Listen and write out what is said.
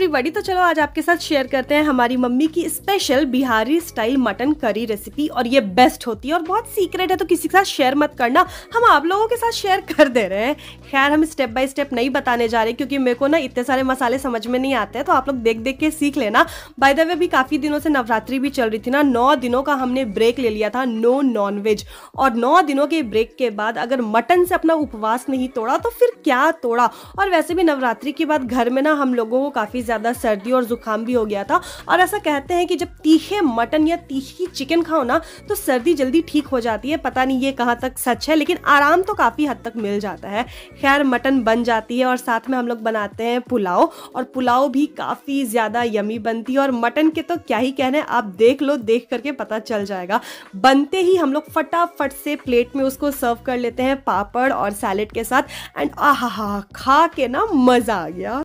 everybody तो चलो आज आपके साथ शेयर करते हैं हमारी मम्मी की special Bihari style mutton curry recipe और ये बेस्ट होती है और बहुत सीक्रेट है तो किसी के साथ शेयर मत करना हम आप लोगों के साथ शेयर कर दे रहे हैं खैर हम स्टेप बाय स्टेप नहीं बताने जा रहे क्योंकि मेरे को ना इतने सारे मसाले समझ में नहीं आते हैं तो आप लोग देख देख के सीख लेना बाय द वे भी काफ़ी दिनों से नवरात्रि भी चल रही थी ना नौ दिनों का हमने ब्रेक ले लिया था नो नॉन और नौ दिनों के ब्रेक के बाद अगर मटन से अपना उपवास नहीं तोड़ा तो फिर क्या तोड़ा और वैसे भी नवरात्रि के बाद घर में ना हम लोगों को काफ़ी ज़्यादा सर्दी और ज़ुकाम भी हो गया था और ऐसा कहते हैं कि जब तीखे मटन या तीखी चिकन खाओ ना तो सर्दी जल्दी ठीक हो जाती है पता नहीं ये कहाँ तक सच है लेकिन आराम तो काफ़ी हद तक मिल जाता है खैर मटन बन जाती है और साथ में हम लोग बनाते हैं पुलाव और पुलाव भी काफ़ी ज़्यादा यमी बनती है और मटन के तो क्या ही कहना है आप देख लो देख करके पता चल जाएगा बनते ही हम लोग फटाफट से प्लेट में उसको सर्व कर लेते हैं पापड़ और सैलेड के साथ एंड आहा खा के ना मज़ा आ गया